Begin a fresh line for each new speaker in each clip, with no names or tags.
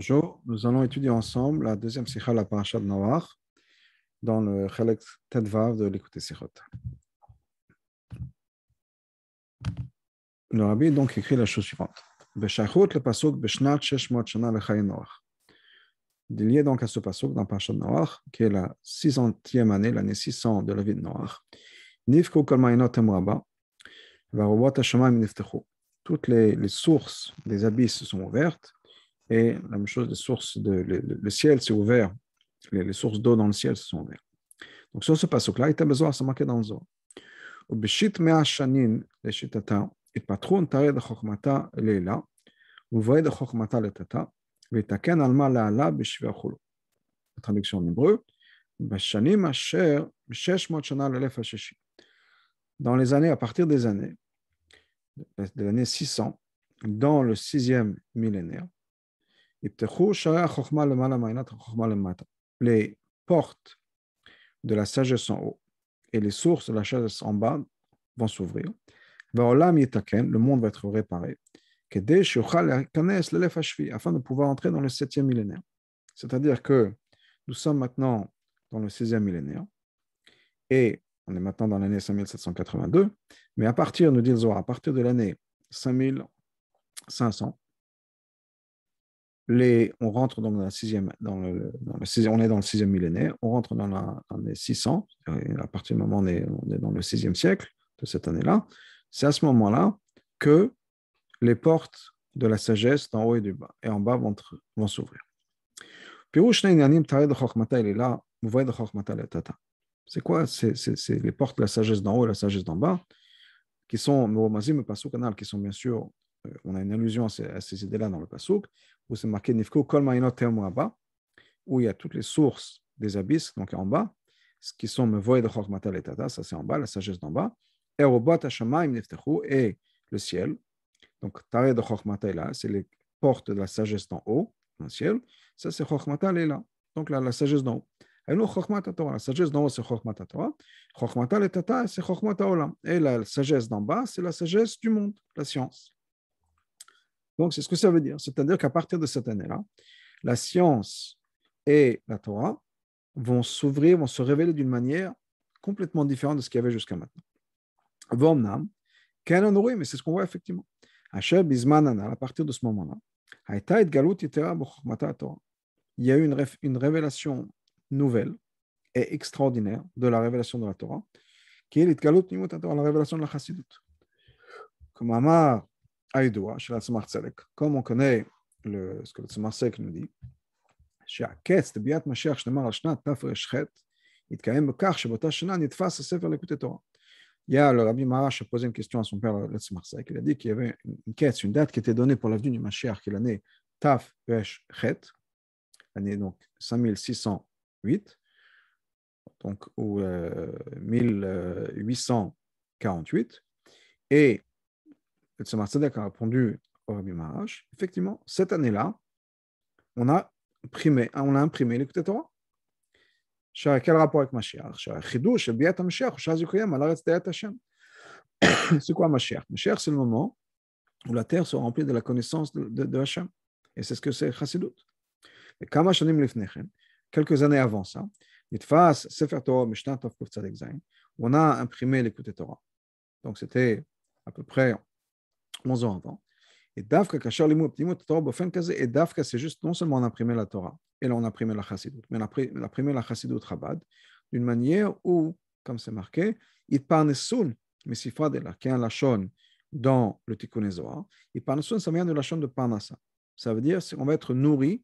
Bonjour, nous allons étudier ensemble la deuxième sikha, la paracha de dans le Chalek Tedvav de l'écouter Sikhot. Le rabbi donc écrit la chose suivante. Beshachut le pasuk beshnat sheshmot shana lechayin Noach. Lié donc à ce pasuk dans paracha de Noach, qui est la 600e année, l'année 600 de la vie de Noach. Nifku kol ma'inot emraba, robot hashamayim niftechu. Toutes les, les sources des abysses sont ouvertes, et la même chose, sources de, le, ciel s'est ouvert. Les, sources d'eau dans le ciel se sont ouvertes. Donc, sur ce passage-là, il était besoin de se marquer dans le zoo. Au Bishit Mea Shanin, les et Patron Tare de Chokmata, Leila, vous voyez de Chokmata le Tata, et Taken Alma laala Bishiva khulu. » La traduction en hébreu, Bishanim Asher, Bishesh Motchana Lelef Hashishi. Dans les années, à partir des années, de l'année 600, dans le sixième millénaire, les portes de la sagesse en haut et les sources de la sagesse en bas vont s'ouvrir. Le monde va être réparé. Afin de pouvoir entrer dans le septième millénaire. C'est-à-dire que nous sommes maintenant dans le 16 millénaire et on est maintenant dans l'année 5782. Mais à partir, nous à partir de l'année 5500, on rentre dans, le, on est dans le sixième millénaire, on rentre dans, la, les 600, à partir du moment où on est, dans le sixième siècle de cette année-là, c'est à ce moment-là que les portes de la sagesse d'en haut et du bas et en bas vont, s'ouvrir. Oh, c'est quoi C'est les portes de la sagesse d'en haut et la sagesse d'en bas, qui sont, qui sont bien sûr, euh, on a une allusion à ces, idées-là dans le Passouk, où c'est marqué Nifko Kol Abba, où il y a toutes les sources des abysses, donc en bas, ce qui sont de Chokmatal et Tata, ça c'est en bas, la sagesse d'en bas, et Robot Hashamaim Niftechu, et le ciel. Donc Tare de chokmatel là, c'est les portes de la sagesse d'en haut, dans le ciel, ça c'est Chokmatal là, donc là, la sagesse d'en haut. la sagesse d'en haut, c'est Chokmata Torah. Chokmatal et Tata, c'est Chokmata Olam. Et la sagesse d'en bas, c'est la sagesse du monde, la science. Donc, c'est ce que ça veut dire. C'est-à-dire qu'à partir de cette année-là, la science et la Torah vont s'ouvrir, vont se révéler d'une manière complètement différente de ce qu'il y avait jusqu'à maintenant. Vomnam, Kanon mais c'est ce qu'on voit effectivement. Hacher Bismanana, à partir de ce moment-là, Torah. il y a eu une, révélation nouvelle et extraordinaire de la révélation de la Torah, qui est la révélation de la Chassidut. Comme Amar, Aïdoua, chez la Tzemach Tzedek. Comme on connaît le, ce que le Tzemach Tzedek nous dit, שהקץ לביאת משיח שנאמר על שנת תר"ח התקיים בכך שבאותה שנה נתפס הספר ליקוטי תורה. יאללה, le rabbi Marash a posé une question à son père, le Tzemach Tzedek. Il a dit qu'il y avait une quête, une date qui était donnée pour l'avenue du Mashiach, qui est l'année Tafresh l'année donc 5608, donc ou 1848, euh, euh, et et ce Tzemar a répondu au Rabbi Maharaj, effectivement, cette année-là, on a ah, imprimé, on a imprimé l'écoute Torah. Quel rapport avec Mashiach Chidouche, Biat Mashiach, la Yukoyam, Alaretz Tayat Hashem. C'est quoi Mashiach Mashiach, c'est le moment où la terre se remplit de la connaissance de, de, de Hashem. Et c'est ce que c'est Chassidut. Et Kama Shanim Lifnechem, quelques années avant ça, Nitfas Sefer Torah Mishnah Tov Kuf Tzadek on a imprimé l'écoute Torah. Donc c'était à peu près 11 ans avant. Et Dafka, Kachar Limou, Torah, Bofen Kazé, et Dafka, c'est juste non seulement on imprimait la Torah, et là on imprimait la Chassidut, mais on imprimait la Chassidut Chabad d'une manière où, comme c'est marqué, il son mais si Fadela, qui a la Shon dans le Tikkun Zohar, il parnesoun, ça vient de la Shon de Parnassa. Ça veut dire qu'on va être nourri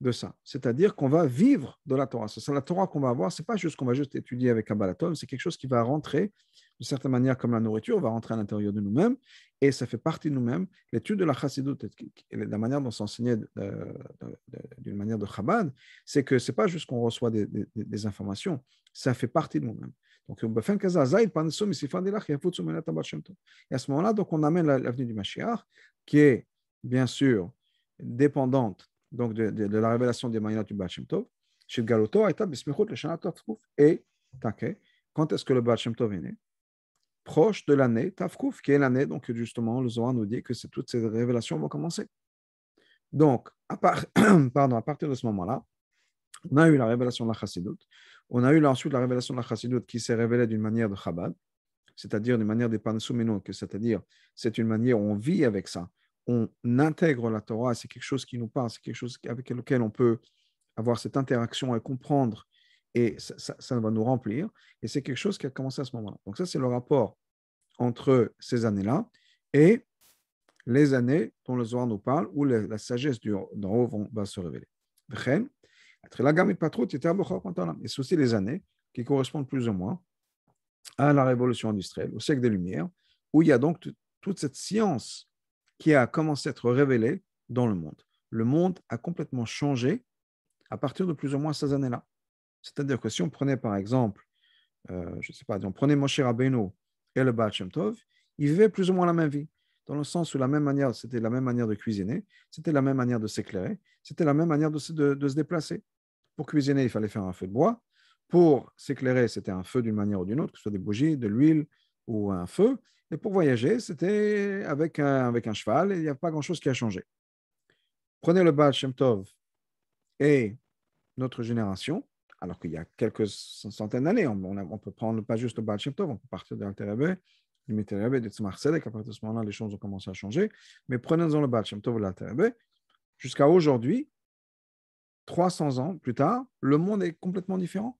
de ça. C'est-à-dire qu'on va vivre de la Torah. C'est la Torah qu'on va avoir. C'est pas juste qu'on va juste étudier avec un balaton, c'est quelque chose qui va rentrer d'une certaine manière comme la nourriture, va rentrer à l'intérieur de nous-mêmes et ça fait partie de nous-mêmes. L'étude de la chassidut la manière dont s'enseignait euh, d'une manière de Chabad, c'est que c'est pas juste qu'on reçoit des, informations, ça fait partie de nous-mêmes. Donc, euh, et à ce moment-là, donc on amène l'avenue du Mashiach, qui est bien sûr dépendante donc de, la révélation des Maïnot du Baal Shem Tov, et quand est-ce que le Baal Shem Tov est né Proche de l'année Tafkouf, qui est l'année, donc justement, le Zohar nous dit que toutes ces révélations vont commencer. Donc, à, partir de ce moment-là, on a eu la révélation de la Chassidut, on a eu ensuite la révélation de la Chassidut qui s'est révélée d'une manière de Chabad, c'est-à-dire d'une manière des que c'est-à-dire c'est une manière où on vit avec ça, on intègre la Torah, c'est quelque chose qui nous parle, c'est quelque chose avec lequel on peut avoir cette interaction et comprendre, et ça, va nous remplir. Et c'est quelque chose qui a commencé à ce moment-là. Donc ça, c'est le rapport entre ces années-là et les années dont le Zohar nous parle, où la, sagesse d'en haut va se révéler. Et c'est aussi les années qui correspondent plus ou moins à la révolution industrielle, au siècle des Lumières, où il y a donc toute cette science qui a commencé à être révélé dans le monde. Le monde a complètement changé à partir de plus ou moins ces années-là. C'est-à-dire que si on prenait par exemple, euh, je ne sais pas, on prenait Moshe Rabbeinu et le Baal Shem Tov, ils vivaient plus ou moins la même vie, dans le sens où la même manière, c'était la même manière de cuisiner, c'était la même manière de s'éclairer, c'était la même manière de de se déplacer. Pour cuisiner, il fallait faire un feu de bois. Pour s'éclairer, c'était un feu d'une manière ou d'une autre, que ce soit des bougies, de l'huile ou un feu. Et pour voyager, c'était avec un, avec un cheval, et il n'y a pas grand-chose qui a changé. Prenez le Baal Shem et notre génération, alors qu'il y a quelques centaines d'années, on, on, peut prendre pas juste le Baal Shem on peut partir de l'Alter du de Tzmar Sedek, à partir de ce moment-là, les choses ont commencé à changer, mais prenez-en le Baal Shem Tov, jusqu'à aujourd'hui, 300 ans plus tard, le monde est complètement différent.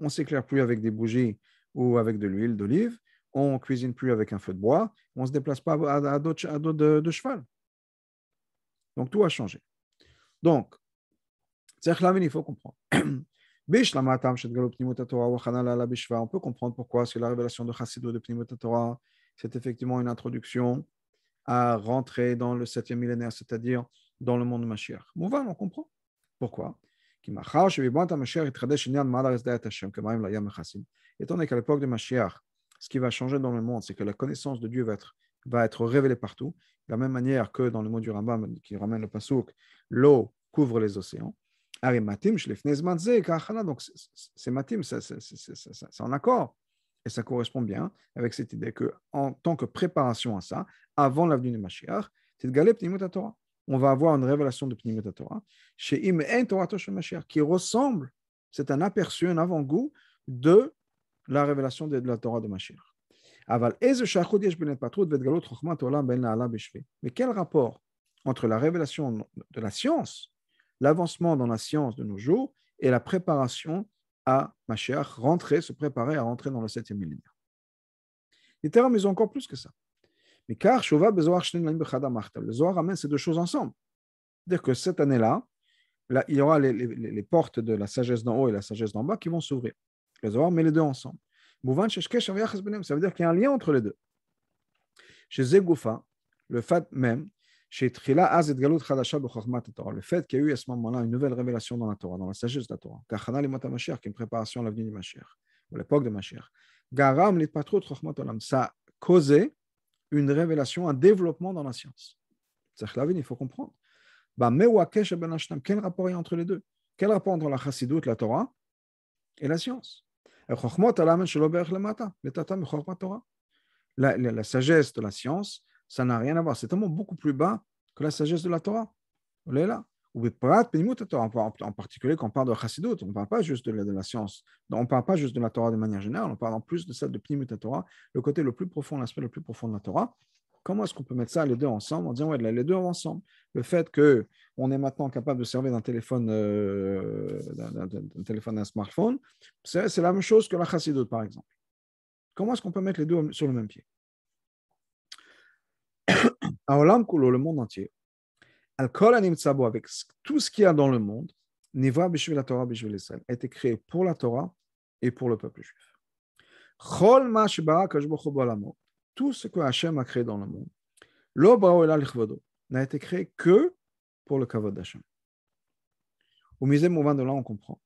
On s'éclaire plus avec des bougies ou avec de l'huile d'olive, on cuisine plus avec un feu de bois, on ne se déplace pas à, dos, à de, cheval. Donc tout a changé. Donc, il faut comprendre. On peut comprendre pourquoi, parce la révélation de Chassidou de c'est effectivement une introduction à rentrer dans le septième millénaire, c'est-à-dire dans le monde de Mashiach. Mouvan, on comprend. Pourquoi Étant donné qu'à l'époque de Mashiach, ce qui va changer dans le monde, c'est que la connaissance de Dieu va être, révélée partout. De la même manière que dans le mot du Rambam qui ramène le pasuk, l'eau couvre les océans. Donc, c'est matim, c'est en accord. Et ça correspond bien avec cette idée que, en tant que préparation à ça, avant l'avenue de Mashiach, on va avoir une révélation de Pnimut Torah, chez qui ressemble, c'est un aperçu, un avant-goût de la révélation de la Torah de Mashiach. Ben Mais quel rapport entre la révélation de la science, l'avancement dans la science de nos jours et la préparation à Mashiach, rentrer, se préparer à rentrer dans le septième millénaire Les termes, ils ont encore plus que ça. Mais car le Zohar amène ces deux choses ensemble. C'est-à-dire que cette année-là, il y aura les portes de la sagesse d'en haut et la sagesse d'en bas qui vont s'ouvrir les avoir, mais les deux ensemble. Ça veut dire qu'il y a un lien entre les deux. Chez Zegoufa, le fait même, chez Trila Azet Galut Torah, le fait qu'il y ait eu à ce moment-là une nouvelle révélation dans la Torah, dans la sagesse de la Torah, Kachana Limata Mashiach, qui est une préparation à l'avenir du Mashiach, ou l'époque de Mashiach, Garam ça a causé une révélation, un développement dans la science. C'est il faut comprendre. Bah, ben quel rapport il y a entre les deux Quel rapport entre la chassidoute, la Torah et la science la, sagesse de la science, ça n'a rien à voir. C'est tellement beaucoup plus bas que la sagesse de la Torah. Ou en particulier quand on parle de chassidut, on ne parle pas juste de la, de la science, on ne parle pas juste de la Torah de manière générale, on parle en plus de celle de Pnimut Torah, le côté le plus profond, l'aspect le plus profond de la Torah, comment est-ce qu'on peut mettre ça les deux ensemble en disant ouais, les deux ensemble Le fait que on est maintenant capable de servir d'un téléphone, euh, d'un téléphone, d'un smartphone, c'est, la même chose que la chassidoute, par exemple. Comment est-ce qu'on peut mettre les deux sur le même pied Kulo, le monde entier, al avec tout ce qu'il y a dans le monde, nivra la Torah a été créé pour la Torah et pour le peuple juif. Chol ma que tout ce que Hachem a créé dans le monde, et l'Ichvado n'a été créé que pour le Kavod d'Hachem. Au musée de là, on comprend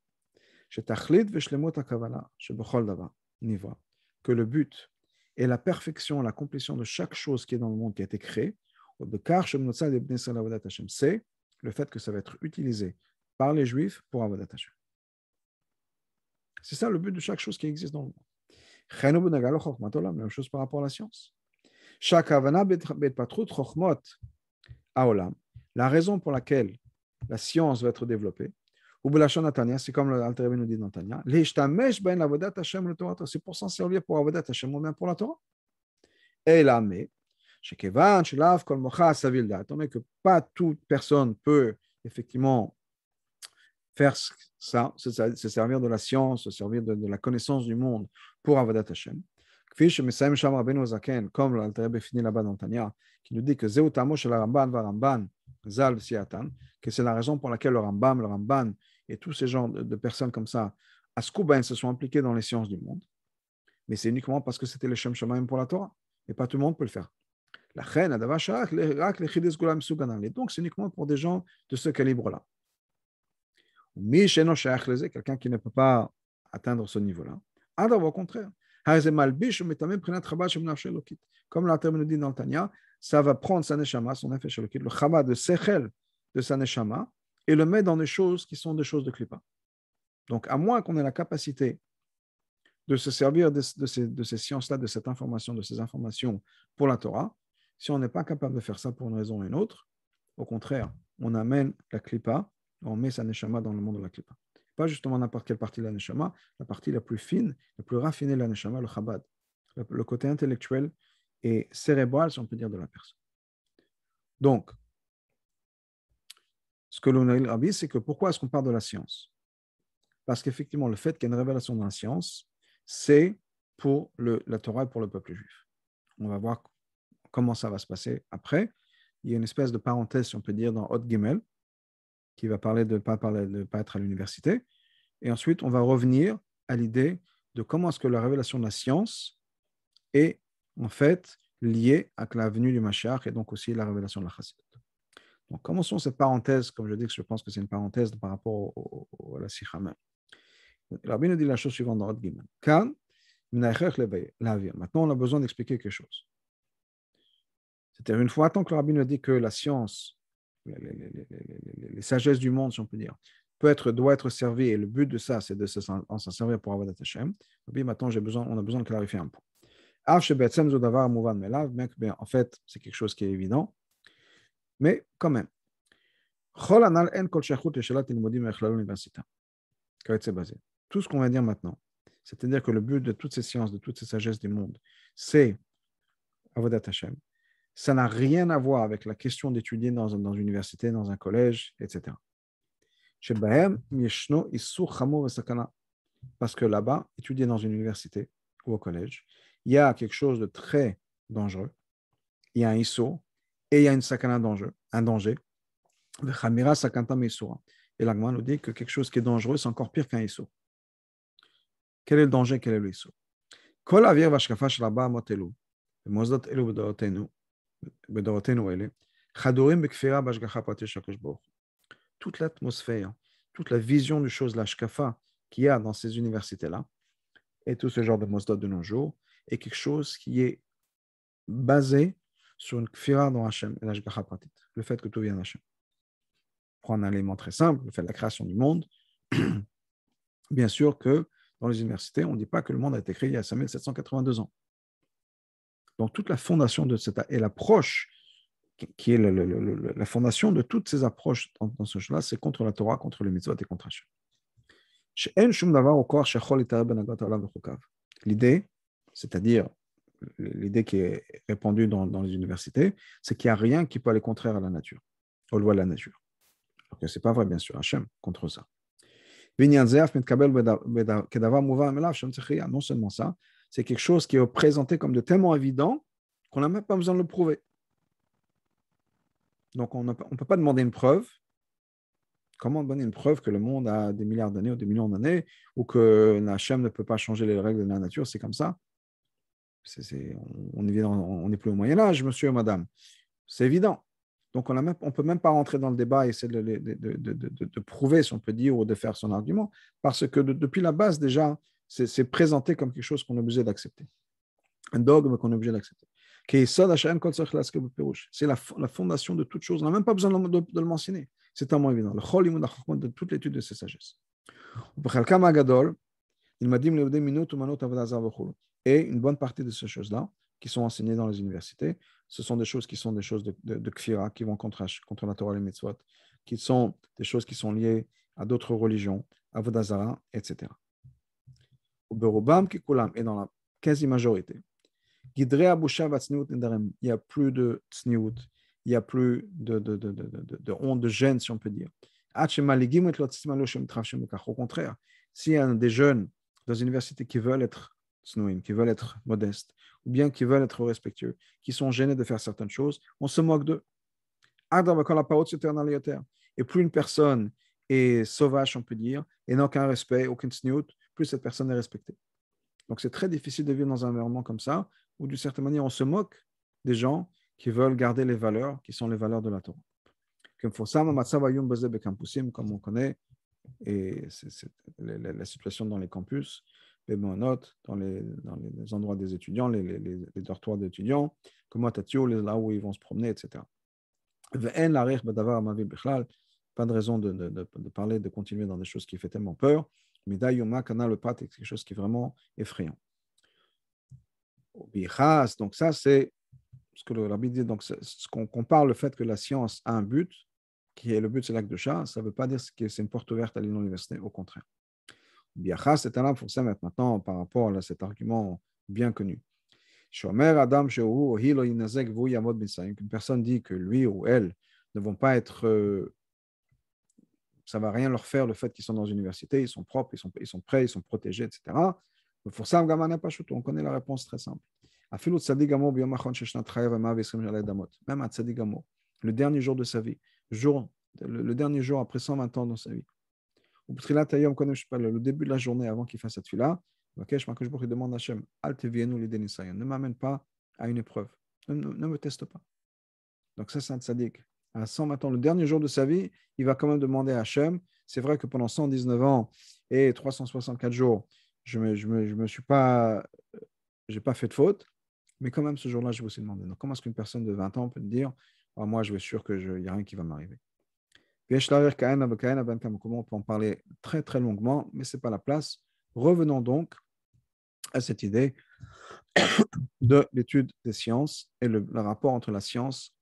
que le but est la perfection, la complétion de chaque chose qui est dans le monde qui a été créée, c'est le fait que ça va être utilisé par les Juifs pour Avodat Hashem. C'est ça le but de chaque chose qui existe dans le monde. La même chose par rapport à la science. La raison pour laquelle la science va être développée, c'est comme l'Alter nous dit dans Tania, ben c'est pour s'en servir pour Avodat Hashem ou même pour la Torah. Et là, mais, on est que pas toute personne peut effectivement faire ça, se servir de la science, se servir de, de la connaissance du monde pour Avodat Hashem. Comme l'Altrebe finit là-bas dans Tania, qui nous dit que Ramban va Ramban, Zal Siatan, que c'est la raison pour laquelle le Rambam, le Ramban et tous ces genres de personnes comme ça, Askouben, se sont impliqués dans les sciences du monde. Mais c'est uniquement parce que c'était le Shem même pour la Torah. Et pas tout le monde peut le faire. La reine, Et donc, c'est uniquement pour des gens de ce calibre-là. Quelqu'un qui ne peut pas atteindre ce niveau-là. Alors au contraire. Comme l'intermédiaire nous dit dans Tanya, ça va prendre sa neshama, son Shalokit, le chama de sechel de sa et le met dans des choses qui sont des choses de klipa. Donc, à moins qu'on ait la capacité de se servir de, ces, sciences-là, de cette information, de ces informations pour la Torah, si on n'est pas capable de faire ça pour une raison ou une autre, au contraire, on amène la klipa, on met sa neshama dans le monde de la klipa. Pas justement n'importe quelle partie de la la partie la plus fine, la plus raffinée de la le chabad. Le, côté intellectuel et cérébral, si on peut dire, de la personne. Donc, ce que l'on a dit, c'est que pourquoi est-ce qu'on parle de la science Parce qu'effectivement, le fait qu'il y ait une révélation dans la science, c'est pour le, la Torah et pour le peuple juif. On va voir comment ça va se passer après. Il y a une espèce de parenthèse, si on peut dire, dans Hot Gimel, qui va parler de ne pas, pas être à l'université. Et ensuite, on va revenir à l'idée de comment est-ce que la révélation de la science est en fait liée à la venue du Mashiach et donc aussi la révélation de la Chassid. Donc, commençons cette parenthèse, comme je dis que je pense que c'est une parenthèse par rapport à la Siham. Le Rabbi nous dit la chose suivante dans Gimel. Kan, Maintenant, on a besoin d'expliquer quelque chose. C'est-à-dire, une fois, tant que le Rabbi nous dit que la science les, sagesses du monde, si on peut dire, peut être, doit être servi, et le but de ça, c'est de s'en servir pour avoir Hashem. maintenant, besoin, on a besoin de clarifier un peu. en fait, c'est quelque chose qui est évident, mais quand même. Tout ce qu'on va dire maintenant, c'est-à-dire que le but de toutes ces sciences, de toutes ces sagesses du monde, c'est Avodat Hashem. Ça n'a rien à voir avec la question d'étudier dans, une université, dans un collège, etc. Parce que là-bas, étudier dans une université ou au collège, il y a quelque chose de très dangereux. Il y a un ISO et il y a une sakana danger, un danger. Et l'agma nous dit que quelque chose qui est dangereux, c'est encore pire qu'un ISO. Quel est le danger Quel est le ISO toute l'atmosphère, toute la vision du choses, l'ashkafa qu'il y a dans ces universités-là, et tout ce genre de mosdot de nos jours, est quelque chose qui est basé sur une kfira dans Hachem et pratite. le fait que tout vient d'Hachem. prendre un élément très simple, le fait de la création du monde. Bien sûr que dans les universités, on ne dit pas que le monde a été créé il y a 5782 ans. Donc, toute la fondation de cette et l'approche qui est la fondation de toutes ces approches dans, ce jeu-là, c'est contre la Torah, contre le mitzvot et contre Hachem. Ben l'idée, c'est-à-dire l'idée qui est répandue dans, dans les universités, c'est qu'il n'y a rien qui peut aller contraire à la nature, aux lois de la nature. Alors que ce n'est pas vrai, bien sûr, Hachem contre ça. Non seulement ça, c'est quelque chose qui est présenté comme de tellement évident qu'on n'a même pas besoin de le prouver. Donc on ne peut pas demander une preuve. Comment demander une preuve que le monde a des milliards d'années ou des millions d'années ou que la HM ne peut pas changer les règles de la nature C'est comme ça. on n'est plus au Moyen Âge, monsieur, madame. C'est évident. Donc on ne peut même pas rentrer dans le débat et essayer de, de, prouver, si on peut dire, ou de faire son argument, parce que depuis la base, déjà, c'est présenté comme quelque chose qu'on est obligé d'accepter. Un dogme qu'on est obligé d'accepter. C'est la, fondation de toute chose. On n'a même pas besoin de, le mentionner. C'est tellement évident. Le cholimud de toute l'étude de ses sagesses. Il m'a dit Et une bonne partie de ces choses-là, qui sont enseignées dans les universités, ce sont des choses qui sont des choses de, de, kfira, qui vont contre, contre la Torah et les mitzvot, qui sont des choses qui sont liées à d'autres religions, à Vodazara, etc au qui qui est dans la quasi-majorité. il n'y a plus de tsniout, il n'y a plus de, de, de, de, honte, de gêne, si on peut dire. Au contraire, s'il y a des jeunes dans une université qui veulent être tsnouim, qui veulent être modestes, ou bien qui veulent être respectueux, qui sont gênés de faire certaines choses, on se moque d'eux. Et plus une personne est sauvage, on peut dire, et n'a aucun respect, aucun tsniout, plus cette personne est respectée. Donc c'est très difficile de vivre dans un environnement comme ça, où d'une certaine manière on se moque des gens qui veulent garder les valeurs qui sont les valeurs de la Torah. Comme on connaît, et c'est la, situation dans les campus, dans les, endroits des étudiants, les, dortoirs d'étudiants, comment là où ils vont se promener, etc. Pas de raison de, de, de, de parler, de continuer dans des choses qui fait tellement peur mais le Pat est quelque chose qui est vraiment effrayant. donc ça c'est ce que le rabbi dit, donc ce qu'on compare le fait que la science a un but, qui est le but c'est l'acte de chat, ça ne veut pas dire que c'est une porte ouverte à l'université, au contraire. Biachas c'est un faut pour ça maintenant par rapport à cet argument bien connu. Shomer Adam une personne dit que lui ou elle ne vont pas être euh, ça va rien leur faire le fait qu'ils sont dans une université, ils sont propres, ils sont, ils sont prêts, ils sont protégés, etc. Pour ça, on connaît la réponse très simple. Même à Tzadigamo, le dernier jour de sa vie, jour, le, dernier jour après 120 ans dans sa vie. Le début de la journée avant qu'il fasse cette fille-là, je demande à Hachem, ne m'amène pas à une épreuve, ne, me teste pas. Donc ça, c'est un Tzadig à 120 ans, le dernier jour de sa vie, il va quand même demander à Hachem. C'est vrai que pendant 119 ans et 364 jours, je me, je me, suis pas, j'ai pas fait de faute, mais quand même ce jour-là, je vais aussi demander. Donc, comment est-ce qu'une personne de 20 ans peut dire, ah, moi, je suis sûr que n'y a rien qui va m'arriver on peut en parler très très longuement, mais ce n'est pas la place. Revenons donc à cette idée de l'étude des sciences et le, le rapport entre la science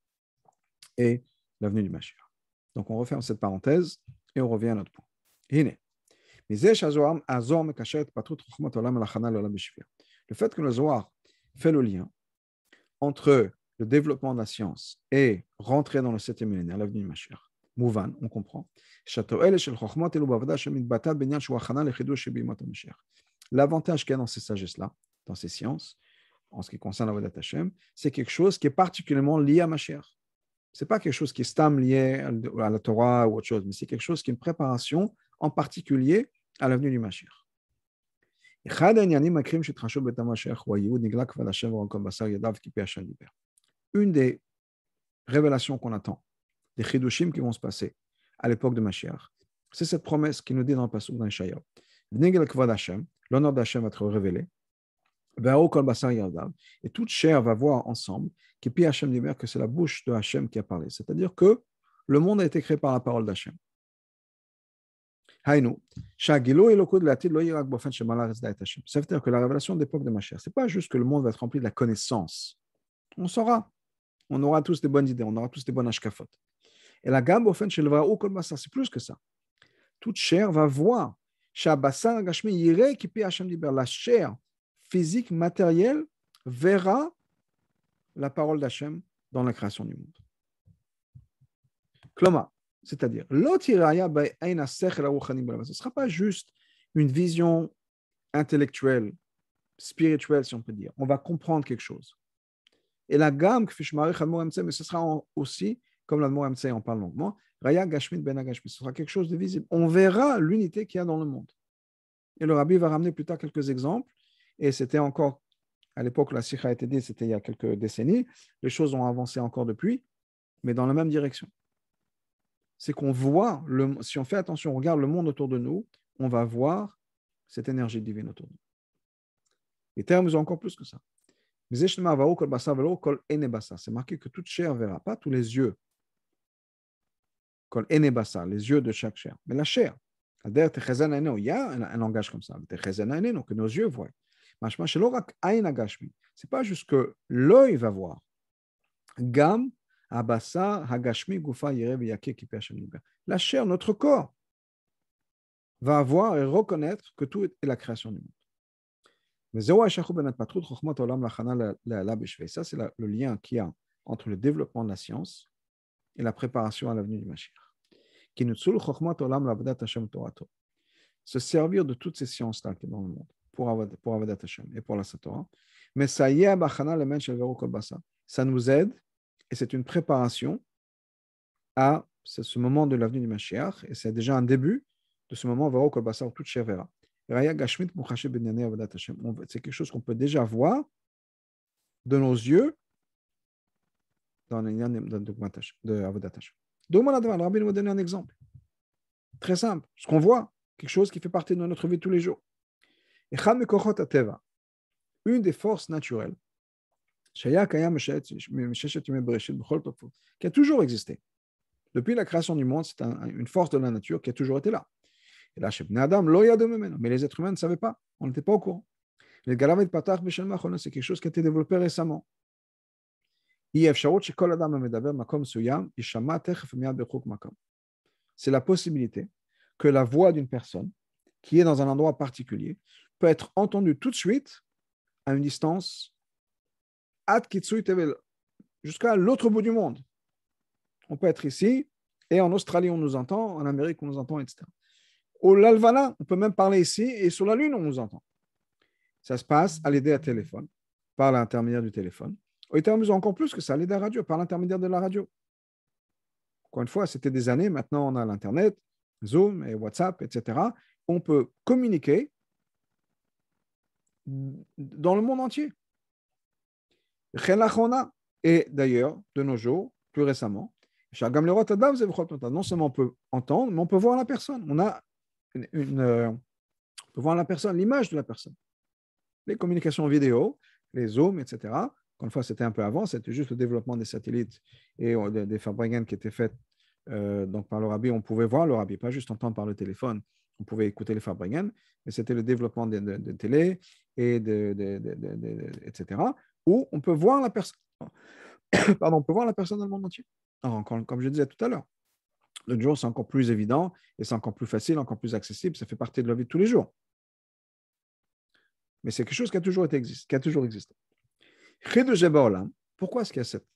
et L'avenue du Mashiach. Donc on referme cette parenthèse et on revient à notre point. Le fait que le Zohar fait le lien entre le développement de la science et rentrer dans le septième millénaire, l'avenue du Mashiach, Mouvan, on comprend. L'avantage qu'il y a dans ces sagesses-là, dans ces sciences, en ce qui concerne la Vedat Hashem, c'est quelque chose qui est particulièrement lié à Mashiach n'est pas quelque chose qui est stam lié à la Torah ou autre chose, mais c'est quelque chose qui est une préparation en particulier à l'avenue du Mashiach. Une des révélations qu'on attend, des chidushim qui vont se passer à l'époque de Mashiach, c'est cette promesse qui nous dit dans le passage dans L'honneur d'Hachem va être révélé. Et toute chair va voir ensemble que c'est la bouche de Hachem qui a parlé. C'est-à-dire que le monde a été créé par la parole d'Hachem. ça veut dire que la révélation d'époque de ma chair, ce n'est pas juste que le monde va être rempli de la connaissance. On saura. On aura tous des bonnes idées, on aura tous des bonnes ashkafot. Et la gamme c'est plus que ça. Toute chair va voir. La chair physique, matériel, verra la parole d'Hachem dans la création du monde. Kloma, c'est-à-dire, ce ne sera pas juste une vision intellectuelle, spirituelle, si on peut dire. On va comprendre quelque chose. Et la gamme que mais ce sera aussi, comme l'a l'Admor on parle longuement, ben ce sera quelque chose de visible. On verra l'unité qu'il y a dans le monde. Et le rabbi va ramener plus tard quelques exemples et c'était encore, à l'époque, la Sikha a été dit c'était il y a quelques décennies. Les choses ont avancé encore depuis, mais dans la même direction. C'est qu'on voit, le, si on fait attention, on regarde le monde autour de nous, on va voir cette énergie divine autour de nous. Les termes ont encore plus que ça. C'est marqué que toute chair verra, pas tous les yeux. Les yeux de chaque chair. Mais la chair. Il y a un langage comme ça. Que nos yeux voient. Ce n'est pas juste que l'œil va voir. La chair, notre corps va voir et reconnaître que tout est la création du monde. Mais ça, c'est le lien qu'il y a entre le développement de la science et la préparation à l'avenir du Machiavati. Se servir de toutes ces sciences-là dans le monde pour Avodat, pour Hashem et pour la Satora. Mais ça y est, ça nous aide et c'est une préparation à ce moment de l'avenue du Mashiach et c'est déjà un début de ce moment ben Avedat Hashem. C'est quelque chose qu'on peut déjà voir de nos yeux dans Avodat Hashem. Demande-moi Rabbi nous va donner un exemple. Très simple, ce qu'on voit, quelque chose qui fait partie de notre vie tous les jours. Une des forces naturelles, qui a toujours existé. Depuis la création du monde, c'est une force de la nature qui a toujours été là. Et mais les êtres humains ne savaient pas, on n'était pas au courant. Le c'est quelque chose qui a été développé récemment. C'est la possibilité que la voix d'une personne qui est dans un endroit particulier peut être entendu tout de suite à une distance jusqu'à l'autre bout du monde. On peut être ici et en Australie on nous entend, en Amérique on nous entend, etc. Au Lalvala, on peut même parler ici et sur la Lune on nous entend. Ça se passe à l'aide à téléphone, par l'intermédiaire du téléphone. Au oh, amusant encore plus que ça, à l'aide à radio, par l'intermédiaire de la radio. Encore une fois, c'était des années, maintenant on a l'Internet, Zoom et WhatsApp, etc. On peut communiquer dans le monde entier. Et d'ailleurs, de nos jours, plus récemment, non seulement on peut entendre, mais on peut voir la personne. On, a une, euh, on peut voir la personne, l'image de la personne. Les communications vidéo, les zooms, etc. Encore une fois, c'était un peu avant, c'était juste le développement des satellites et euh, des fabricants qui étaient faites euh, donc par le rabbi, on pouvait voir le rabbi, pas juste entendre par le téléphone. On pouvait écouter les Fabringen, mais c'était le développement de, de, télé, et etc. Où on peut voir la personne. Pardon, on peut voir la personne dans le monde entier. Encore comme, je disais tout à l'heure, le jour, c'est encore plus évident et c'est encore plus facile, encore plus accessible. Ça fait partie de la vie de tous les jours. Mais c'est quelque chose qui a toujours, existé qui a toujours existé. Pourquoi est-ce qu'il y a cette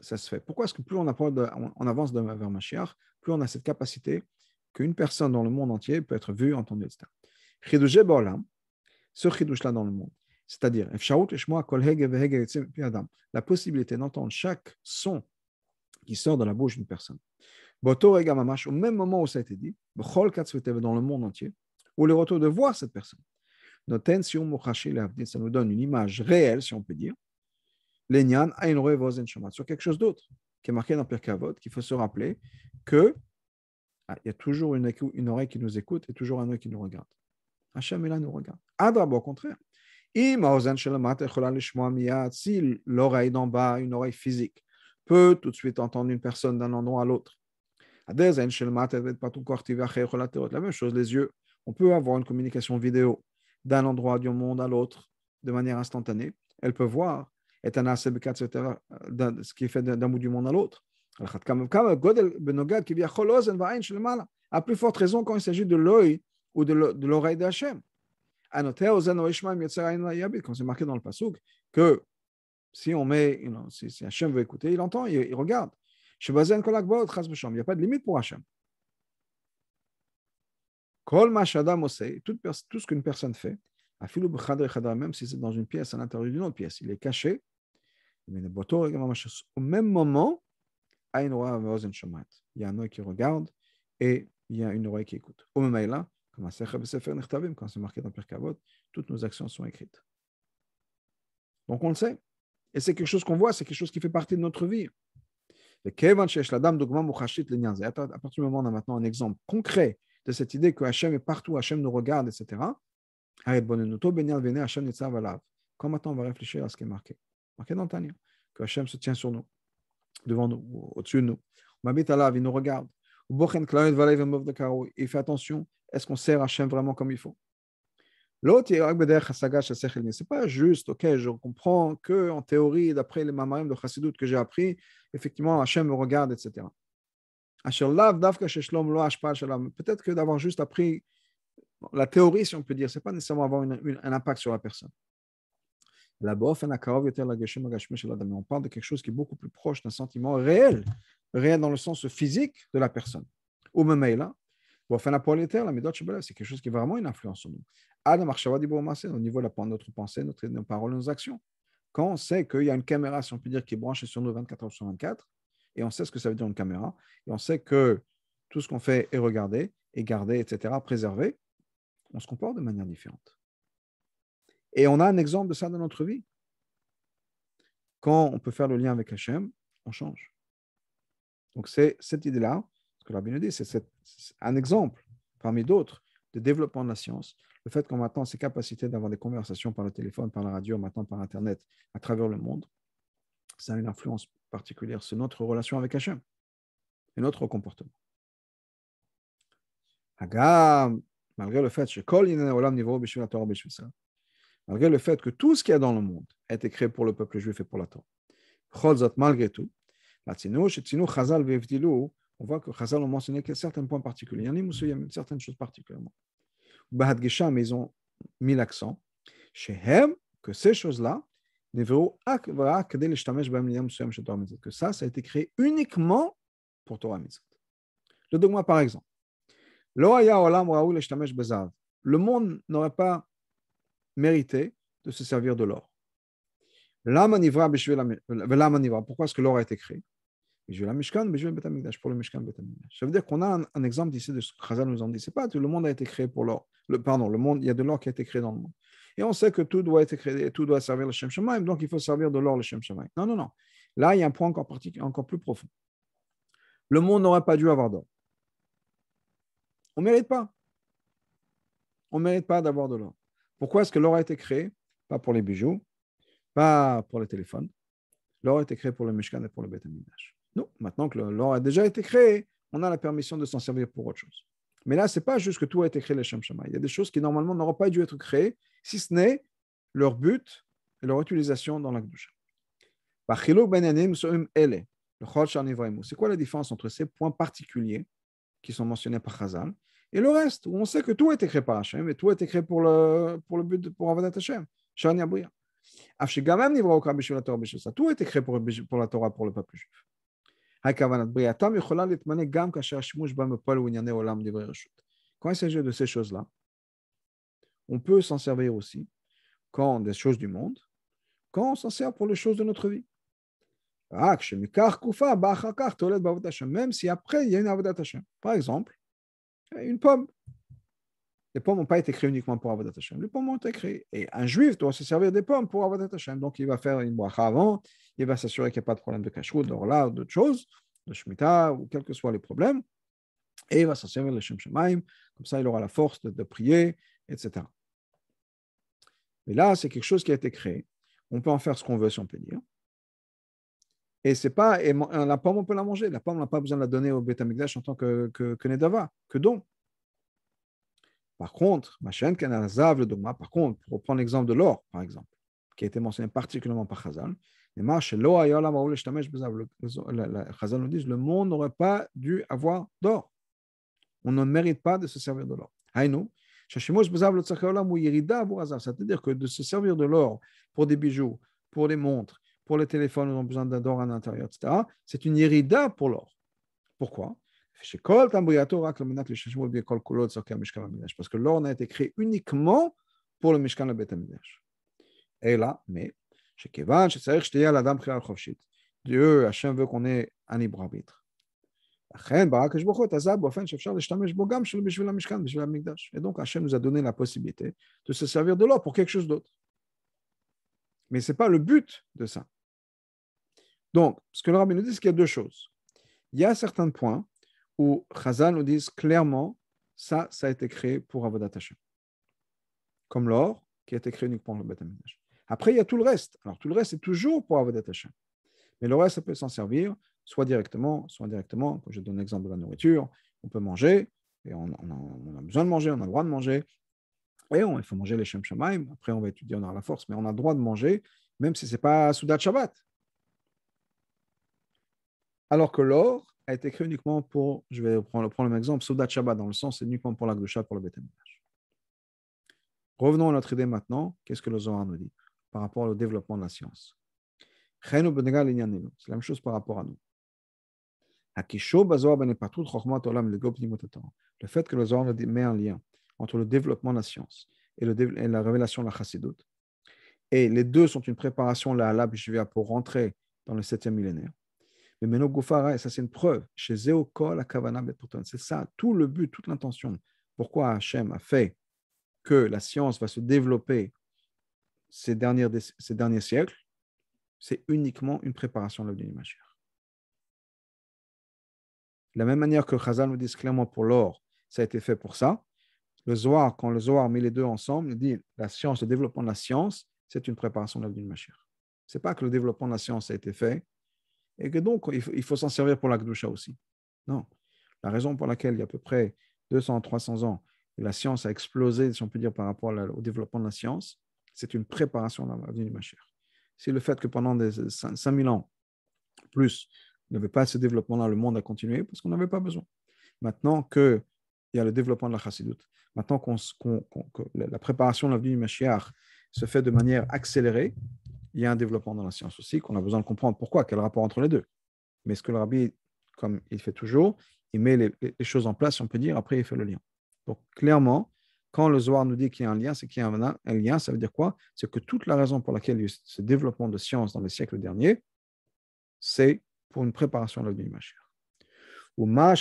ça, se fait. Pourquoi est-ce que plus on, avance de, vers Mashiach, plus on a cette capacité qu'une personne dans le monde entier peut être vue, entendue, etc. Chidushé Baolam, hein. ce chidush-là dans le monde, c'est-à-dire la possibilité d'entendre chaque son qui sort de la bouche d'une personne. Au même moment où ça a été dit, dans le monde entier, ou le retour de voir cette personne. Ça nous donne une image réelle, si on peut dire, Lenyan, sur quelque chose d'autre qui est marqué dans Pirkavot, qu'il faut se rappeler que ah, il y a toujours une, oreille qui nous écoute et toujours un œil qui nous regarde. Hachem est nous regarde. Adrabo, au contraire. Si l'oreille d'en bas, une oreille physique, peut tout de suite entendre une personne d'un endroit à l'autre. La même chose, les yeux. On peut avoir une communication vidéo d'un endroit du monde à l'autre de manière instantanée. Elle peut voir ce qui est fait d'un bout du monde à l'autre. A ben plus forte raison quand il s'agit de l'œil ou de l'oreille d'Hachem. Comme c'est marqué dans le Passouk, que si on met, si, Hachem veut écouter, il entend, il, regarde. Il n'y a pas de limite pour Hachem. tout ce qu'une personne fait, même si c'est dans une pièce, à l'intérieur d'une autre pièce, il est caché. Au même moment, il y a un oeil qui regarde et il y a une oreille qui écoute. Au même quand c'est marqué dans Pirkavot, toutes nos actions sont écrites. Donc on le sait. Et c'est quelque chose qu'on voit, c'est quelque chose qui fait partie de notre vie. À partir du moment où on a maintenant un exemple concret de cette idée que Hachem est partout, Hachem nous regarde, etc., Comment maintenant on va réfléchir à ce qui est marqué Marqué dans Tania, que Hachem se tient sur nous, devant nous, au-dessus de nous. il nous regarde. Il fait attention, est-ce qu'on sert Hachem vraiment comme il faut L'autre, c'est pas juste, ok, je comprends que en théorie, d'après les mamarim de Chassidut que j'ai appris, effectivement, Hachem me regarde, etc. Peut-être que d'avoir juste appris la théorie, si on peut dire, ce n'est pas nécessairement avoir un impact sur la personne. on parle de quelque chose qui est beaucoup plus proche d'un sentiment réel, réel dans le sens physique de la personne. Ou même là, hein. c'est quelque chose qui a vraiment une influence sur nous. Au niveau de notre pensée, notre, nos paroles, nos actions. Quand on sait qu'il y a une caméra, si on peut dire, qui est branchée sur nous 24 heures sur 24, et on sait ce que ça veut dire une caméra, et on sait que tout ce qu'on fait est regardé, est gardé, etc., préservé, on se comporte de manière différente. Et on a un exemple de ça dans notre vie. Quand on peut faire le lien avec Hachem, on change. Donc c'est cette idée-là, ce que Rabbi nous dit, c'est un exemple parmi d'autres de développement de la science. Le fait qu'on maintenant ces capacités d'avoir des conversations par le téléphone, par la radio, maintenant par Internet, à travers le monde, ça a une influence particulière sur notre relation avec HM et notre comportement. Agam, malgré le fait malgré le fait que tout ce qu'il y a dans le monde a été créé pour le peuple juif et pour la Torah. Malgré tout, on voit que Chazal ont mentionné certains points particuliers. Il y en a, même certaines choses particulièrement. mais ils ont mis l'accent chez que ces choses-là, que ça, ça a été créé uniquement pour Torah Le Le par exemple. Le monde n'aurait pas mérité de se servir de l'or. Pourquoi est-ce que l'or a été créé pour le Mishkan Ça veut dire qu'on a un, exemple ici de ce que Khazal nous en dit. pas tout le monde a été créé pour l'or. pardon, le monde, il y a de l'or qui a été créé dans le monde. Et on sait que tout doit être créé, tout doit servir le Shem donc il faut servir de l'or le Shem Non, non, non. Là, il y a un point encore plus profond. Le monde n'aurait pas dû avoir d'or. On ne mérite pas. On ne mérite pas d'avoir de l'or. Pourquoi est-ce que l'or a été créé Pas pour les bijoux, pas pour les téléphones. L'or a été créé pour le Mishkan et pour le Beth Non, maintenant que l'or a déjà été créé, on a la permission de s'en servir pour autre chose. Mais là, ce n'est pas juste que tout a été créé, les Shem Il y a des choses qui, normalement, n'auraient pas dû être créées, si ce n'est leur but et leur utilisation dans l'Akdusha. Ben c'est quoi la différence entre ces points particuliers qui sont mentionnés par Chazal et le reste, où on sait que tout a été créé par Hachem et tout a été créé pour le, pour le but, de, pour Avodat Hachem, Shani Abouya. Afshigamem Nivraokra Bishul la Torah Bishul sa tout a été créé pour, pour la Torah, pour le peuple juif. הכוונת בריאתם יכולה להתמנה גם כאשר השימוש בה מפועל ובענייני olam דברי רשות. Quand il s'agit de ces choses-là, on peut s'en servir aussi quand des choses du monde, quand on s'en sert pour les choses de notre vie. Même si après il y a une avodat Hashem. Par exemple, une pomme. Les pommes n'ont pas été créées uniquement pour avoir Hashem. Les pommes ont été créées. Et un juif doit se servir des pommes pour Avodat Hashem. Donc, il va faire une bracha avant. Il va s'assurer qu'il n'y a pas de problème de cachou, d'orla, d'autres choses, de shemitah, ou quels que soient les problèmes. Et il va s'en servir le Shem Shemaim. Comme ça, il aura la force de, prier, etc. Mais là, c'est quelque chose qui a été créé. On peut en faire ce qu'on veut, si on peut dire. Et c'est pas et la pomme on peut la manger. La pomme on n'a pas besoin de la donner au Beth en tant que que, nedava, que don. Par contre, Kanazav Par contre, pour prendre l'exemple de l'or, par exemple, qui a été mentionné particulièrement par Chazal, Chazal nous dit le monde n'aurait pas dû avoir d'or. On ne mérite pas de se servir de l'or. C'est-à-dire que de se servir de l'or pour des bijoux, pour des montres, pour les téléphones, ils ont besoin d'un d'or à l'intérieur, etc. C'est une irida pour l'or. Pourquoi parce que l'or n'a été créé uniquement pour le Mishkan le Betamidash. Et là, mais, Dieu, Hachem veut qu'on ait un libre arbitre. Et donc, Hachem nous a donné la possibilité de se servir de l'or pour quelque chose d'autre. Mais ce n'est pas le but de ça. Donc, ce que le rabbin nous dit, c'est qu'il y a deux choses. Il y a certains points où Chazal nous dit clairement, ça, ça a été créé pour Avodat Hashem. Comme l'or, qui a été créé uniquement pour le Beth Après, il y a tout le reste. Alors, tout le reste, c'est toujours pour Avodat Hashem. Mais le reste, ça peut s'en servir, soit directement, soit indirectement. je donne l'exemple de la nourriture, on peut manger, et on, a, besoin de manger, on a le droit de manger. Et on, il faut manger les Shem Shamaim. Après, on va étudier, on aura la force, mais on a le droit de manger, même si ce n'est pas Soudat Shabbat. Alors que l'or a été créé uniquement pour, je vais prendre, le même exemple, dans le sens, c'est uniquement pour la l'Agdusha, pour le Betamigdash. Revenons à notre idée maintenant. Qu'est-ce que le Zohar nous dit par rapport au développement de la science C'est la même chose par rapport à nous. Ben le fait que le Zohar met un lien entre le développement de la science et, la révélation de la chassidoute, et les deux sont une préparation, la pour rentrer dans le septième millénaire. Mais et ça c'est une preuve, chez Zeokol, Akavana, c'est ça, tout le but, toute l'intention. Pourquoi Hachem a fait que la science va se développer ces, derniers siècles, c'est uniquement une préparation de l'avenir vie De la même manière que Chazal nous dit clairement pour l'or, ça a été fait pour ça. Le Zohar, quand le Zohar met les deux ensemble, il dit la science, le développement de la science, c'est une préparation de l'avenir Machère. Ce n'est pas que le développement de la science a été fait et que donc il faut, s'en servir pour la aussi. Non. La raison pour laquelle il y a à peu près 200, 300 ans, la science a explosé, si on peut dire, par rapport au développement de la science, c'est une préparation de la du Machère. C'est le fait que pendant 5000 ans plus, il n'y avait pas ce développement-là, le monde a continué parce qu'on n'avait pas besoin. Maintenant qu'il y a le développement de la chassidoute, maintenant que la préparation de l'avenue du Mashiach se fait de manière accélérée, il y a un développement dans la science aussi, qu'on a besoin de comprendre pourquoi, quel rapport entre les deux. Mais ce que le rabbi, comme il fait toujours, il met les, choses en place, on peut dire, après il fait le lien. Donc clairement, quand le Zohar nous dit qu'il y a un lien, c'est qu'il y a un, lien, ça veut dire quoi C'est que toute la raison pour laquelle il y a eu ce développement de science dans les siècles derniers, c'est pour une préparation à l'avenir Ou le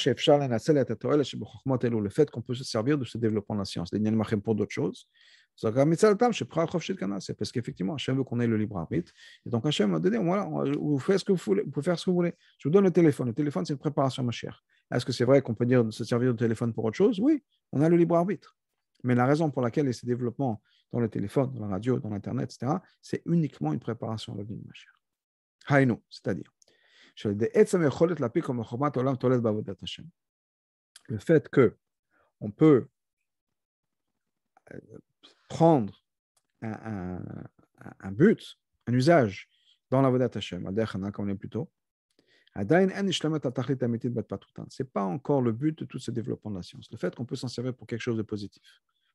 fait qu'on peut se servir de ce développement de la science, pour d'autres choses, c'est Parce qu'effectivement, Hachem veut qu'on ait le libre arbitre. Et donc Hachem m'a donné, voilà, vous faites ce que vous voulez, vous pouvez faire ce que vous voulez. Je vous donne le téléphone. Le téléphone, c'est une préparation, ma chère. Est-ce que c'est vrai qu'on peut dire se servir du téléphone pour autre chose Oui, on a le libre arbitre. Mais la raison pour laquelle il y a ces développements dans le téléphone, dans la radio, dans l'Internet, etc., c'est uniquement une préparation à l'avenir, ma chère. Haïno, c'est-à-dire. Le fait que on peut prendre un, but, un usage dans la Vodat Hashem, comme on l'a plus tôt, c'est pas encore le but de tout ce développement de la science. Le fait qu'on peut s'en servir pour quelque chose de positif.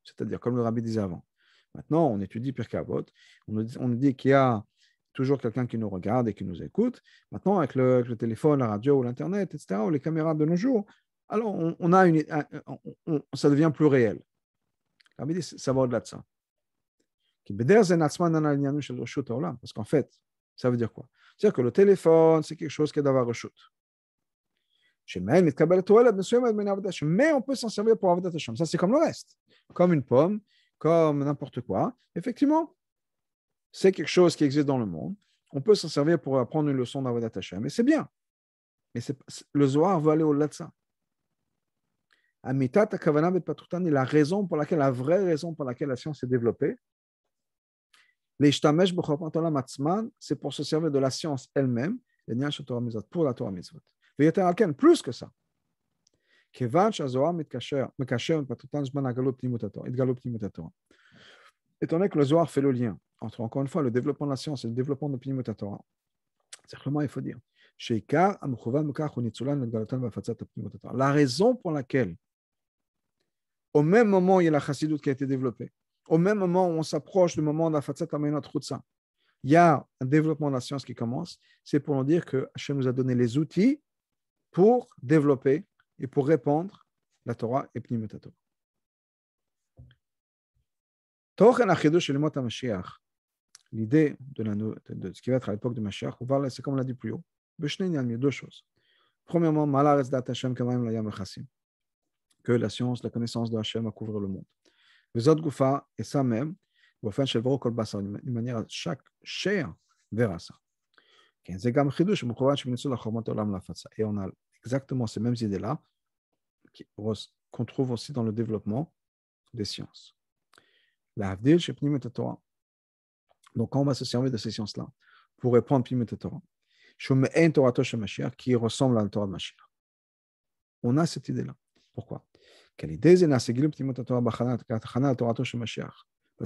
C'est-à-dire, comme le rabbi disait avant, maintenant, on étudie Pirkei Avot, on nous dit, qu'il y a toujours quelqu'un qui nous regarde et qui nous écoute. Maintenant, avec le, téléphone, la radio ou l'Internet, etc., ou les caméras de nos jours, alors on, a une, ça devient plus réel dit, ça va au-delà de ça. Parce qu'en fait, ça veut dire quoi C'est-à-dire que le téléphone, c'est quelque chose qui est d'avoir shoot Mais on peut s'en servir pour avoir Hashem. Ça, c'est comme le reste. Comme une pomme, comme n'importe quoi. Effectivement, c'est quelque chose qui existe dans le monde. On peut s'en servir pour apprendre une leçon d'avoir Hashem. Mais c'est bien. Mais le Zohar va aller au-delà de ça. Amitat Kavana Betpatrutan est la raison pour laquelle, la vraie raison pour laquelle la science s'est développée. L'Ishtamesh B'chopantolam matzman c'est pour se servir de la science elle-même, pour la Torah Mitzvot. Veyeter Alken, plus que ça. כיוון שהזוהר מתקשר, מקשר מפתחותן זמן התגלות פנימות התורה. Étant donné que le Zohar fait le lien entre, encore une fois, le développement de la science et le développement de Pnimut Torah, simplement, il faut dire, la raison pour laquelle au même moment, il y a la chassidoute qui a été développée. Au même moment où on s'approche du moment de la fatzat il y a un développement de la science qui commence. C'est pour nous dire que Hachem nous a donné les outils pour développer et pour répandre la Torah et Pnimet L'idée de, la, de, ce qui va être à l'époque de Mashiach, c'est comme on l'a dit plus haut. Deux choses. Premièrement, Malar Dat Hashem Kamayim Layam que la science, la connaissance de Hachem a couvert le monde. Les autres Goufa et ça même, chèvre Shevro Kolbasa, d'une manière à chaque chair verra ça. Et on a exactement ces mêmes idées-là qu'on trouve aussi dans le développement des sciences. La Donc, on va se servir de ces sciences-là pour répondre Pim et Torah. Qui ressemble à la Torah de On a cette idée-là. Pourquoi parce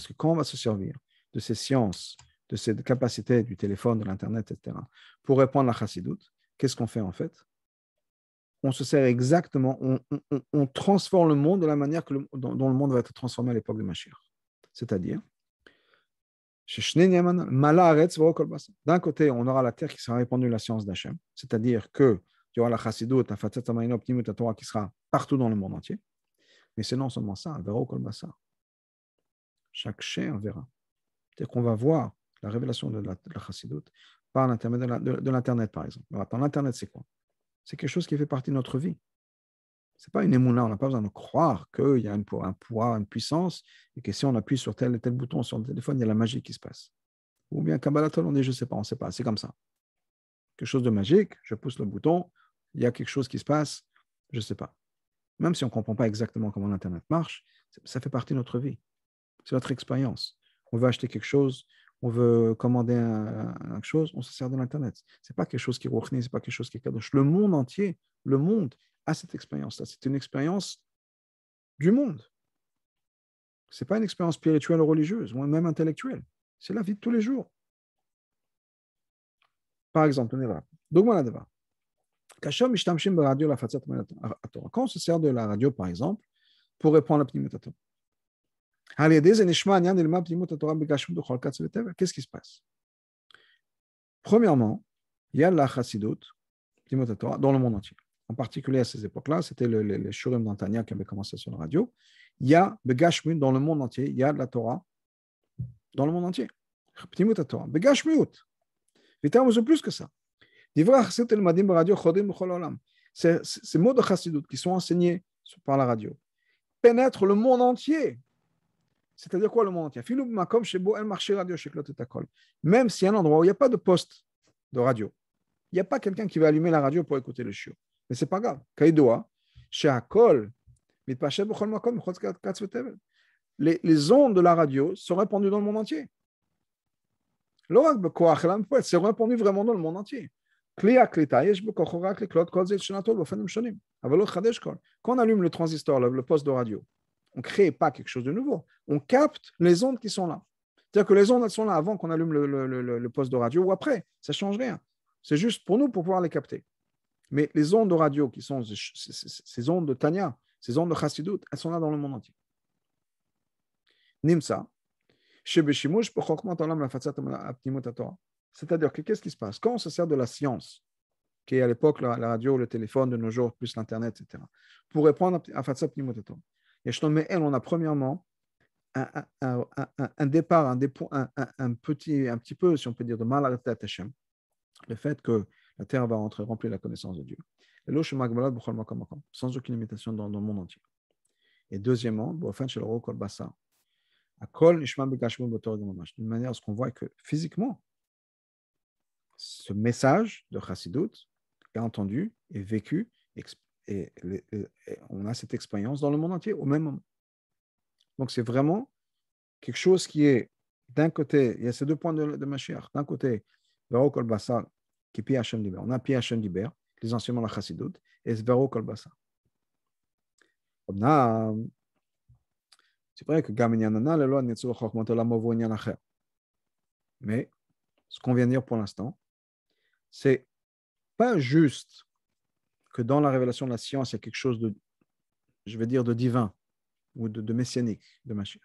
que quand on va se servir de ces sciences, de ces capacités du téléphone, de l'Internet, etc., pour répondre à la chassidoute, qu'est-ce qu'on fait en fait On se sert exactement, on, transforme le monde de la manière que dont, le monde va être transformé à l'époque de Mashiach. C'est-à-dire, d'un côté, on aura la terre qui sera répandue la science d'Hachem, c'est-à-dire que y aura la chassidoute, la Torah qui sera partout dans le monde entier. Mais c'est non seulement ça, verra au ça. Chaque chien verra. C'est qu'on va voir la révélation de la, chassidoute par de, l'Internet, par exemple. par l'Internet, c'est quoi C'est quelque chose qui fait partie de notre vie. Ce n'est pas une émouna, on n'a pas besoin de croire qu'il y a un poids, une puissance, et que si on appuie sur tel et tel bouton sur le téléphone, il y a la magie qui se passe. Ou bien Kabbalatol, on dit je ne sais pas, on ne sait pas, c'est comme ça. Quelque chose de magique, je pousse le bouton, il y a quelque chose qui se passe, je ne sais pas. Même si on ne comprend pas exactement comment l'Internet marche, ça fait partie de notre vie. C'est notre expérience. On veut acheter quelque chose, on veut commander quelque chose, on se sert de l'Internet. Ce n'est pas quelque chose qui est ce n'est pas quelque chose qui est kadosh. Le monde entier, le monde a cette expérience-là. C'est une expérience du monde. Ce n'est pas une expérience spirituelle ou religieuse, ou même intellectuelle. C'est la vie de tous les jours. Par exemple, on est là. Donc voilà, quand on se sert de la radio, par exemple, pour répondre à la Qu'est-ce qui se passe Premièrement, il y a la chassidut, dans le monde entier. En particulier à ces époques-là, c'était les le, le shurim d'Antania qui avait commencé sur la radio. Il y a Begashmut dans le monde entier, il y a de la Torah dans le monde entier. Begashmut. Vitamus, plus que ça. Ces, mots de chassidut qui sont enseignés par la radio pénètrent le monde entier. C'est-à-dire quoi le monde entier Même s'il y a un endroit où il n'y a pas de poste de radio, il n'y a pas quelqu'un qui va allumer la radio pour écouter le chiot. Mais c'est pas grave. les ondes de la radio sont répandues dans le monde entier. C'est répandu vraiment dans le monde entier. Quand on allume le transistor, le, poste de radio, on ne crée pas quelque chose de nouveau, on capte les ondes qui sont là. C'est-à-dire que les ondes, sont là avant qu'on allume le, poste de radio ou après, ça ne change rien. C'est juste pour nous pour pouvoir les capter. Mais les ondes de radio qui sont ces, ondes de Tania, ces ondes de Chassidut, elles sont là dans le monde entier. Nimsa, la c'est-à-dire que qu'est-ce qui se passe Quand on se sert de la science, qui est à l'époque la, radio, le téléphone, de nos jours, plus l'Internet, etc., pour répondre à Fatsap elle on a premièrement un, un, un, un départ, un, petit, un petit peu, si on peut dire, de mal à à le fait que la terre va rentrer remplir la connaissance de Dieu. Sans aucune limitation dans, dans le monde entier. Et deuxièmement, d'une manière à ce qu'on voit que physiquement, ce message de Chassidut est entendu, est vécu, et, on a cette expérience dans le monde entier au même moment. Donc c'est vraiment quelque chose qui est, d'un côté, il y a ces deux points de, de Mashiach. D'un côté, qui Diber. On a Pi Diber, les enseignements de la Chassidut, et Varok al On a... C'est vrai que gamenyanana le loi Nitzul Chokmot, la Mais ce qu'on vient de dire pour l'instant, c'est pas juste que dans la révélation de la science, il y a quelque chose de, je vais dire, de divin ou de, messianique de machin.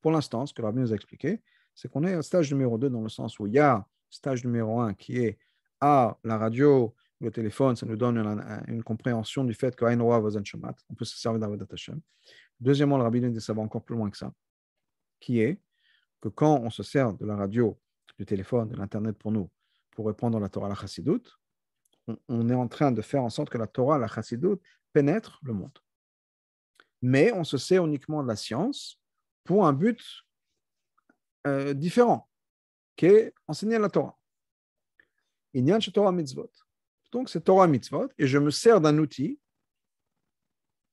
Pour l'instant, ce que rabbin nous a expliqué, c'est qu'on est au stage numéro 2 dans le sens où il y a stage numéro 1 qui est à la radio, le téléphone, ça nous donne une, compréhension du fait que on peut se servir d'Avodat Hashem. Deuxièmement, le rabbin nous dit ça va encore plus loin que ça, qui est que quand on se sert de la radio, du téléphone, de l'Internet pour nous, pour à la Torah à la Chassidut, on, on, est en train de faire en sorte que la Torah à la Chassidut, pénètre le monde. Mais on se sert uniquement de la science pour un but euh, différent, qui est enseigner la Torah. Il n'y a Torah mitzvot. Donc c'est Torah mitzvot, et je me sers d'un outil,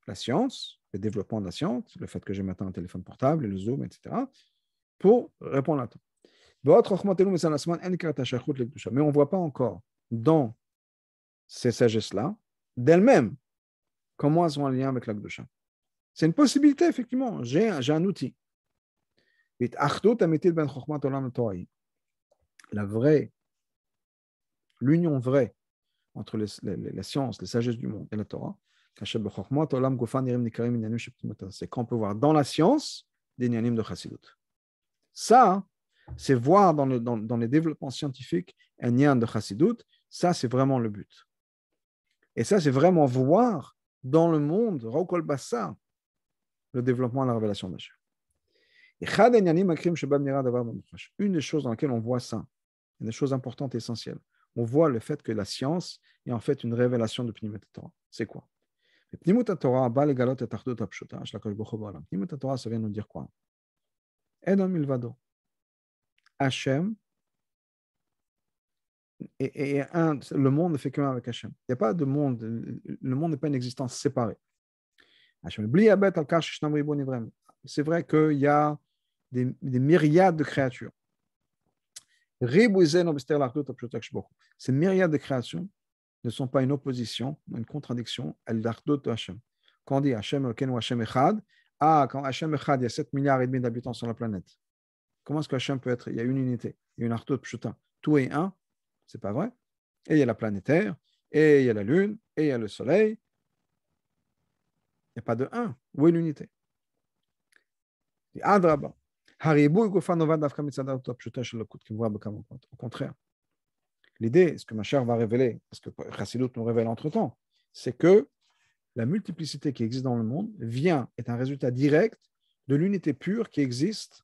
la science, le développement de la science, le fait que j'ai maintenant un téléphone portable, et le Zoom, etc., pour répondre à Torah. Mais on ne voit pas encore dans ces sagesses-là, d'elles-mêmes, comment elles ont un lien avec la Gdusha. C'est une possibilité, effectivement. J'ai un outil. Ben la vraie, l'union vraie entre les, science, les, les sagesses du monde et la Torah, ben c'est qu'on peut voir dans la science des nianim de Chassidut. Ça, c'est voir dans, dans, les développements scientifiques un lien de Chassidut, ça c'est vraiment le but. Et ça c'est vraiment voir dans le monde, Rokol le développement et la révélation de d'Hachem. Une des choses dans laquelle on voit ça, une des choses importantes et essentielles, on voit le fait que la science est en fait une révélation de Pnimet Torah. C'est quoi Pnimet Torah, ça vient nous dire quoi Edom milvado Hachem. Et, un, le monde ne fait qu'un avec Hachem. Il n'y a pas de monde. Le monde n'est pas une existence séparée. C'est vrai qu'il y a des, myriades de créatures. Ces myriades de créations ne sont pas une opposition, une contradiction à l'ardot de Quand on dit Hachem, Ken ah, il y a 7 milliards et demi d'habitants sur la planète. Comment est-ce qu'Hachem peut être Il y a une unité, il y a une arto Tout est un, c'est pas vrai. Et il y a la planétaire. et il y a la Lune, et il y a le Soleil. Il n'y a pas de un. Où est l'unité Au contraire, l'idée, ce que ma chère va révéler, ce que Chassidut nous révèle entre-temps, c'est que la multiplicité qui existe dans le monde vient, est un résultat direct de l'unité pure qui existe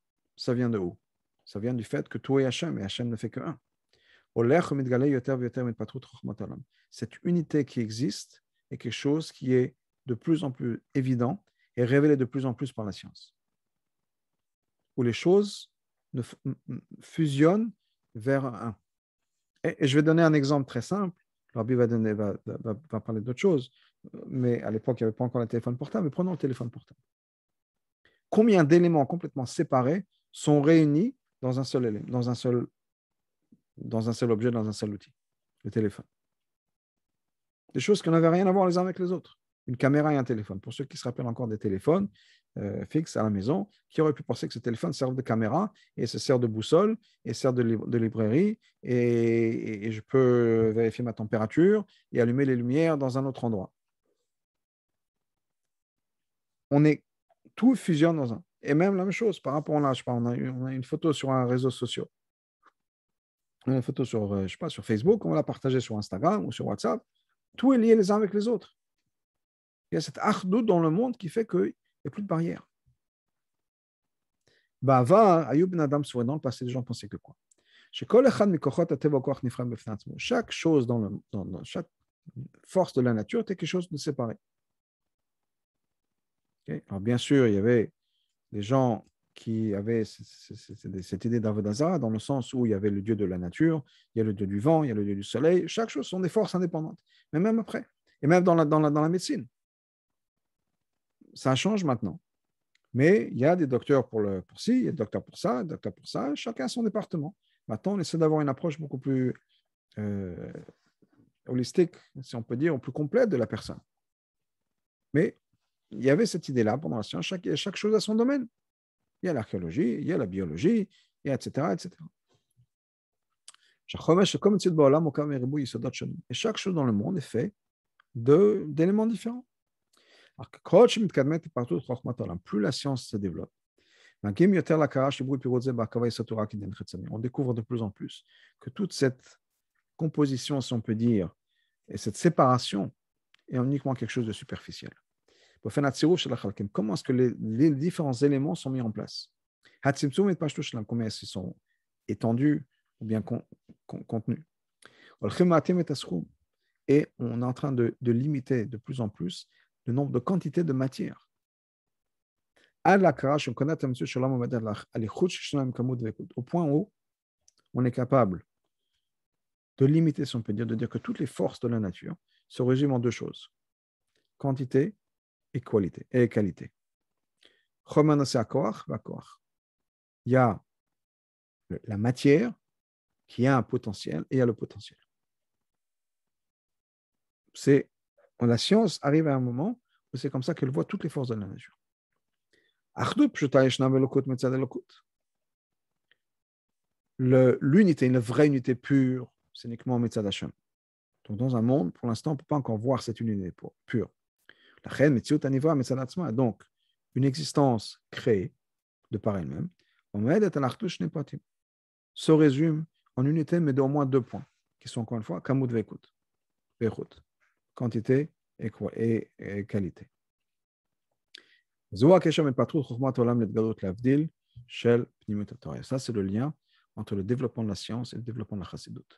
ça vient de où Ça vient du fait que toi et Hachem, et Hachem ne fait que Cette unité qui existe est quelque chose qui est de plus en plus évident et révélé de plus en plus par la science. Où les choses fusionnent vers un. Et, je vais donner un exemple très simple. va, parler d'autre chose, mais à l'époque, il n'y avait pas encore le téléphone portable. Mais prenons le téléphone portable. Combien d'éléments complètement séparés sont réunis dans un seul, dans un seul, dans un seul objet, dans un seul outil, le téléphone. Des choses qui n'avaient rien à voir les uns avec les autres. Une caméra et un téléphone. Pour ceux qui se rappellent encore des téléphones euh, fixes à la maison, qui auraient pu penser que ce téléphone sert de caméra et se sert de boussole et sert de, librairie et, je peux vérifier ma température et allumer les lumières dans un autre endroit. On est tout fusionne dans un. Et même la même chose par rapport à là, Je sais pas, on, a, une photo sur un réseau social. une photo sur, euh, je sais pas, sur Facebook, on l'a partagée sur Instagram ou sur WhatsApp. Tout est lié les uns avec les autres. Il y a cette ardoute dans le monde qui fait qu'il n'y a plus de barrière. Bah, va, Ayoub Nadam soit dans le passé, les gens pensaient que quoi chaque chose dans, le, dans, chaque force de la nature était quelque chose de séparé. Alors bien sûr, il y avait les gens qui avaient cette idée d'Avdaza, dans le sens où il y avait le dieu de la nature, il y a le dieu du vent, il y a le dieu du soleil, chaque chose sont des forces indépendantes, mais même après, et même dans la, dans la, dans la médecine. Ça change maintenant. Mais il y a des docteurs pour, le, pour ci, il y a des docteurs pour ça, des docteurs pour ça, chacun son département. Maintenant, on essaie d'avoir une approche beaucoup plus euh, holistique, si on peut dire, ou plus complète de la personne. Mais il y avait cette idée-là pendant la science. chaque chose a son domaine. Il y a l'archéologie, il y a la biologie, etc. etc. Et chaque chose dans le monde est faite d'éléments différents. Plus la science se développe, ben, ben, on découvre de plus en plus que toute cette composition, si on peut dire, et cette séparation est uniquement quelque chose de superficiel. Comment est-ce que les, différents éléments sont mis en place Combien sont étendus ou bien contenus Et on est en train de, limiter de plus en plus le nombre de quantités de matière. Au point où on est capable de limiter, si on peut dire, de dire que toutes les forces de la nature se résument en deux choses quantité et qualité. Et qualité. Il y a la matière qui a un potentiel et il y a le potentiel. C'est la science arrive à un moment où c'est comme ça qu'elle voit toutes les forces de la nature. L'unité, une vraie unité pure, c'est uniquement Metsadasham Hashem. Donc, dans un monde, pour l'instant, on ne peut pas encore voir cette unité pure. Donc, une existence créée de par elle-même, se résume en unité, mais d'au moins deux points, qui sont encore une fois quantité et, et qualité. Ça, c'est le lien entre le développement de la science et le développement de la chassidoute.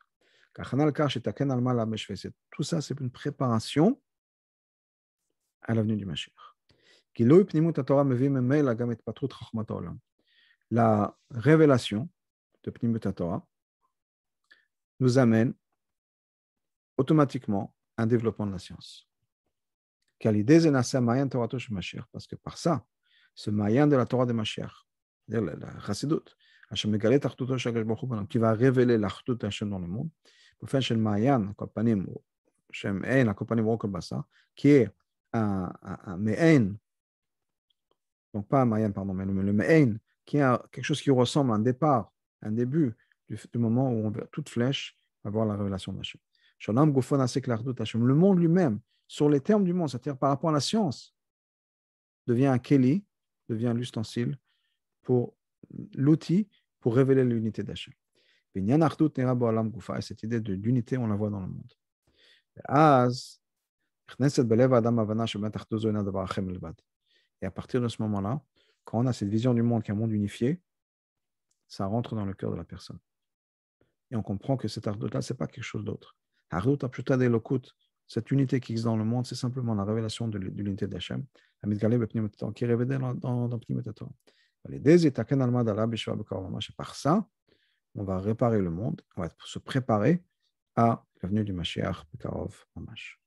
Tout ça, c'est une préparation à l'avenue du Mashiach. La révélation de Pnimut Torah nous amène automatiquement à un développement de la science. Parce que par ça, ce moyen de la Torah de Mashiach, la chassidut, qui va révéler l'achdut Hashem dans le monde, pour faire un moyen, qui est un, un, donc pas un mayen, pardon, mais le, le qui est quelque chose qui ressemble à un départ, un début, du, moment où on, toute flèche va voir la révélation d'Hachem. Le monde lui-même, sur les termes du monde, c'est-à-dire par rapport à la science, devient un Keli, devient l'ustensile pour l'outil pour révéler l'unité d'Hachem. Et cette idée de d'unité, on la voit dans le monde. Az, et à partir de ce moment-là, quand on a cette vision du monde qui est un monde unifié, ça rentre dans le cœur de la personne. Et on comprend que cet ardout-là, ce n'est pas quelque chose d'autre. Ardout de cette unité qui existe dans le monde, c'est simplement la révélation de l'unité d'Hachem, qui est révélée dans, et Par ça, on va réparer le monde, on va se préparer à la venue du Mashiach, Bekarov, Mamash.